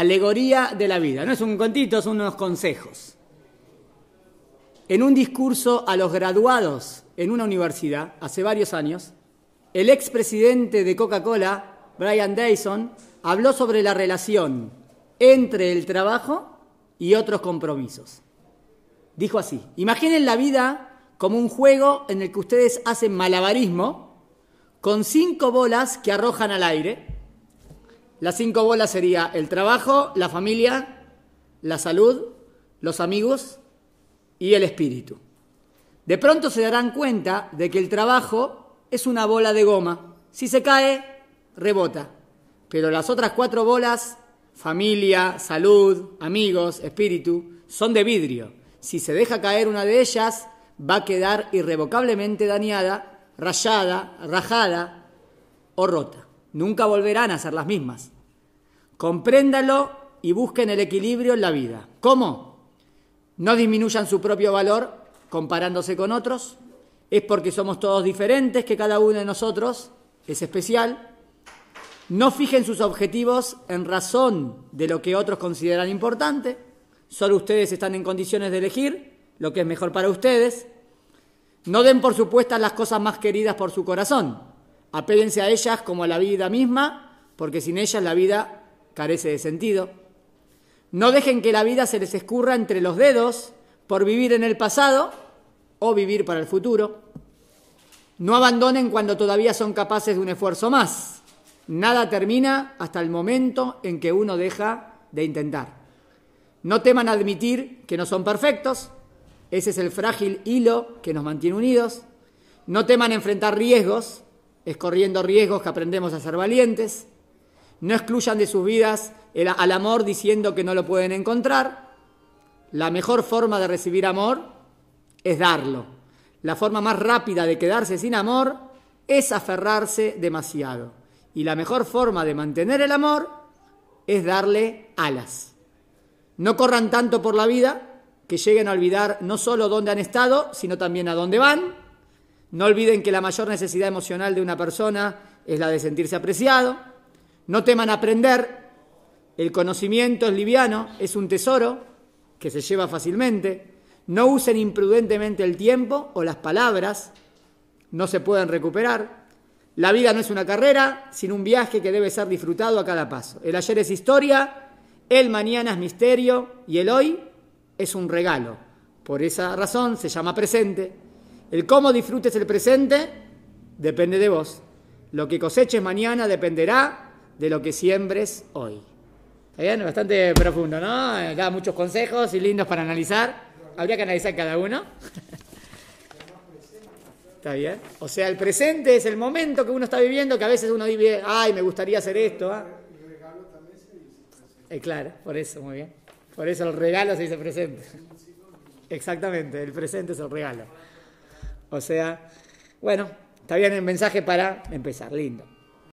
Alegoría de la vida. No es un contito, son unos consejos. En un discurso a los graduados en una universidad hace varios años, el expresidente de Coca-Cola, Brian Dyson, habló sobre la relación entre el trabajo y otros compromisos. Dijo así, imaginen la vida como un juego en el que ustedes hacen malabarismo con cinco bolas que arrojan al aire las cinco bolas sería el trabajo, la familia, la salud, los amigos y el espíritu. De pronto se darán cuenta de que el trabajo es una bola de goma. Si se cae, rebota. Pero las otras cuatro bolas, familia, salud, amigos, espíritu, son de vidrio. Si se deja caer una de ellas, va a quedar irrevocablemente dañada, rayada, rajada o rota. Nunca volverán a ser las mismas. Compréndalo y busquen el equilibrio en la vida. ¿Cómo? No disminuyan su propio valor comparándose con otros. Es porque somos todos diferentes, que cada uno de nosotros es especial. No fijen sus objetivos en razón de lo que otros consideran importante. Solo ustedes están en condiciones de elegir lo que es mejor para ustedes. No den por supuestas las cosas más queridas por su corazón. Apéguense a ellas como a la vida misma, porque sin ellas la vida carece de sentido. No dejen que la vida se les escurra entre los dedos por vivir en el pasado o vivir para el futuro. No abandonen cuando todavía son capaces de un esfuerzo más. Nada termina hasta el momento en que uno deja de intentar. No teman admitir que no son perfectos. Ese es el frágil hilo que nos mantiene unidos. No teman enfrentar riesgos. Es corriendo riesgos que aprendemos a ser valientes. No excluyan de sus vidas al amor diciendo que no lo pueden encontrar. La mejor forma de recibir amor es darlo. La forma más rápida de quedarse sin amor es aferrarse demasiado. Y la mejor forma de mantener el amor es darle alas. No corran tanto por la vida que lleguen a olvidar no solo dónde han estado, sino también a dónde van. No olviden que la mayor necesidad emocional de una persona es la de sentirse apreciado no teman aprender, el conocimiento es liviano, es un tesoro que se lleva fácilmente. No usen imprudentemente el tiempo o las palabras, no se pueden recuperar. La vida no es una carrera, sino un viaje que debe ser disfrutado a cada paso. El ayer es historia, el mañana es misterio y el hoy es un regalo. Por esa razón se llama presente. El cómo disfrutes el presente depende de vos. Lo que coseches mañana dependerá de lo que siembres hoy. Está bien, bastante profundo, ¿no? Da muchos consejos y lindos para analizar. Habría que analizar cada uno. ¿Está bien? O sea, el presente es el momento que uno está viviendo, que a veces uno vive, ay, me gustaría hacer esto. ¿ah? Eh, claro, por eso, muy bien. Por eso el regalo se dice presente. Exactamente, el presente es el regalo. O sea, bueno, está bien el mensaje para empezar, lindo.